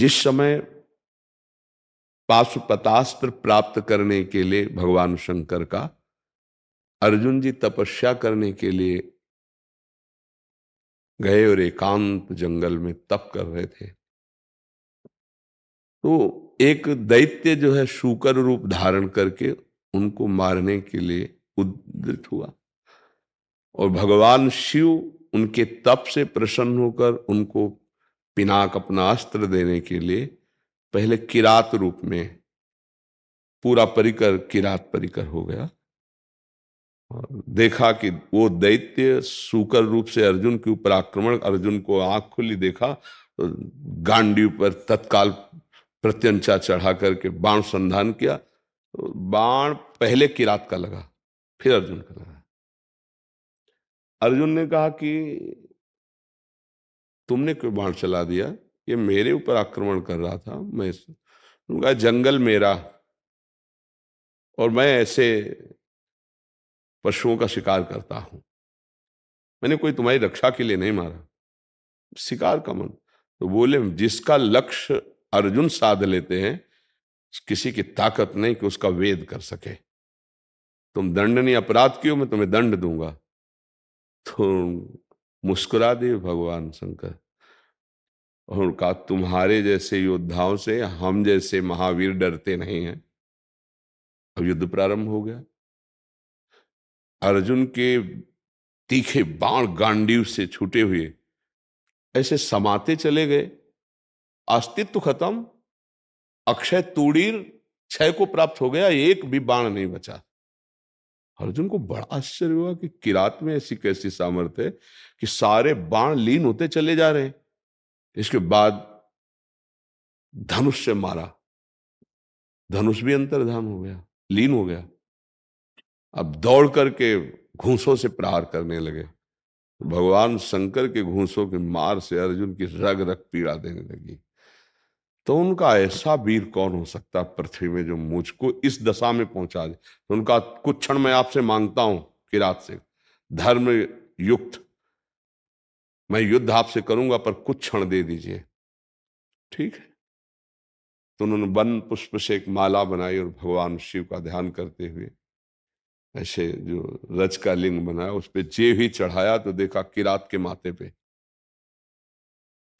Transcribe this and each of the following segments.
जिस समय पाशुपतास्त्र प्राप्त करने के लिए भगवान शंकर का अर्जुन जी तपस्या करने के लिए गए और एकांत जंगल में तप कर रहे थे तो एक दैत्य जो है शुकर रूप धारण करके उनको मारने के लिए उद्धित हुआ और भगवान शिव उनके तप से प्रसन्न होकर उनको पिनाक अपना अस्त्र देने के लिए पहले किरात रूप में पूरा परिकर किरात परिकर हो गया और देखा कि वो दैत्य सूकर रूप से अर्जुन के ऊपर आक्रमण अर्जुन को आंख खुली देखा तो गांडी पर तत्काल प्रत्यंचा चढ़ा करके बाण संधान किया तो बाण पहले किरात का लगा फिर अर्जुन का लगा अर्जुन ने कहा कि तुमने क्यों बाण चला दिया ये मेरे ऊपर आक्रमण कर रहा था मैं उनका जंगल मेरा और मैं ऐसे पशुओं का शिकार करता हूं मैंने कोई तुम्हारी रक्षा के लिए नहीं मारा शिकार का मन तो बोले जिसका लक्ष्य अर्जुन साध लेते हैं किसी की ताकत नहीं कि उसका वेद कर सके तुम दंडनीय अपराध क्यों मैं तुम्हें दंड दूंगा तो मुस्कुरा दे भगवान शंकर और कहा तुम्हारे जैसे योद्धाओं से हम जैसे महावीर डरते नहीं हैं अब युद्ध प्रारंभ हो गया अर्जुन के तीखे बाण गांडीव से छूटे हुए ऐसे समाते चले गए अस्तित्व खत्म अक्षय तूड़ीर क्षय को प्राप्त हो गया एक भी बाण नहीं बचा अर्जुन को बड़ा आश्चर्य हुआ कि किरात में ऐसी कैसी सामर्थ्य है कि सारे बाण लीन होते चले जा रहे इसके बाद धनुष से मारा धनुष भी अंतर्धान हो गया लीन हो गया अब दौड़ करके घूसों से प्रहार करने लगे भगवान शंकर के घूसों के मार से अर्जुन की रग रग पीड़ा देने लगी तो उनका ऐसा वीर कौन हो सकता है पृथ्वी में जो मुझको इस दशा में पहुंचा दे तो उनका कुछ क्षण मैं आपसे मांगता हूं किरात से धर्म युक्त मैं युद्ध आपसे करूंगा पर कुछ क्षण दे दीजिए ठीक है तो उन्होंने वन पुष्प से एक माला बनाई और भगवान शिव का ध्यान करते हुए ऐसे जो रज का लिंग बनाया उस पर जे भी चढ़ाया तो देखा किरात के माथे पे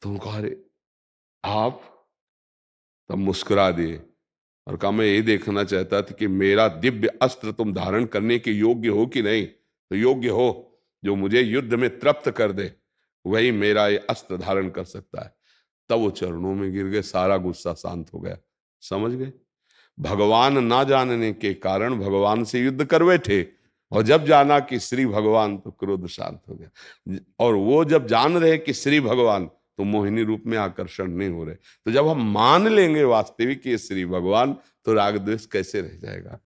तो कहा अरे आप तब मुस्कुरा दिए और कहा मैं ये देखना चाहता था कि मेरा दिव्य अस्त्र तुम धारण करने के योग्य हो कि नहीं तो योग्य हो जो मुझे युद्ध में तृप्त कर दे वही मेरा ये अस्त्र धारण कर सकता है तब वो चरणों में गिर गए सारा गुस्सा शांत हो गया समझ गए भगवान ना जानने के कारण भगवान से युद्ध कर बैठे और जब जाना कि श्री भगवान तो क्रोध शांत हो गया और वो जब जान रहे कि श्री भगवान तो मोहिनी रूप में आकर्षण नहीं हो रहे तो जब हम मान लेंगे वास्तविक ये श्री भगवान तो राग द्वेष कैसे रह जाएगा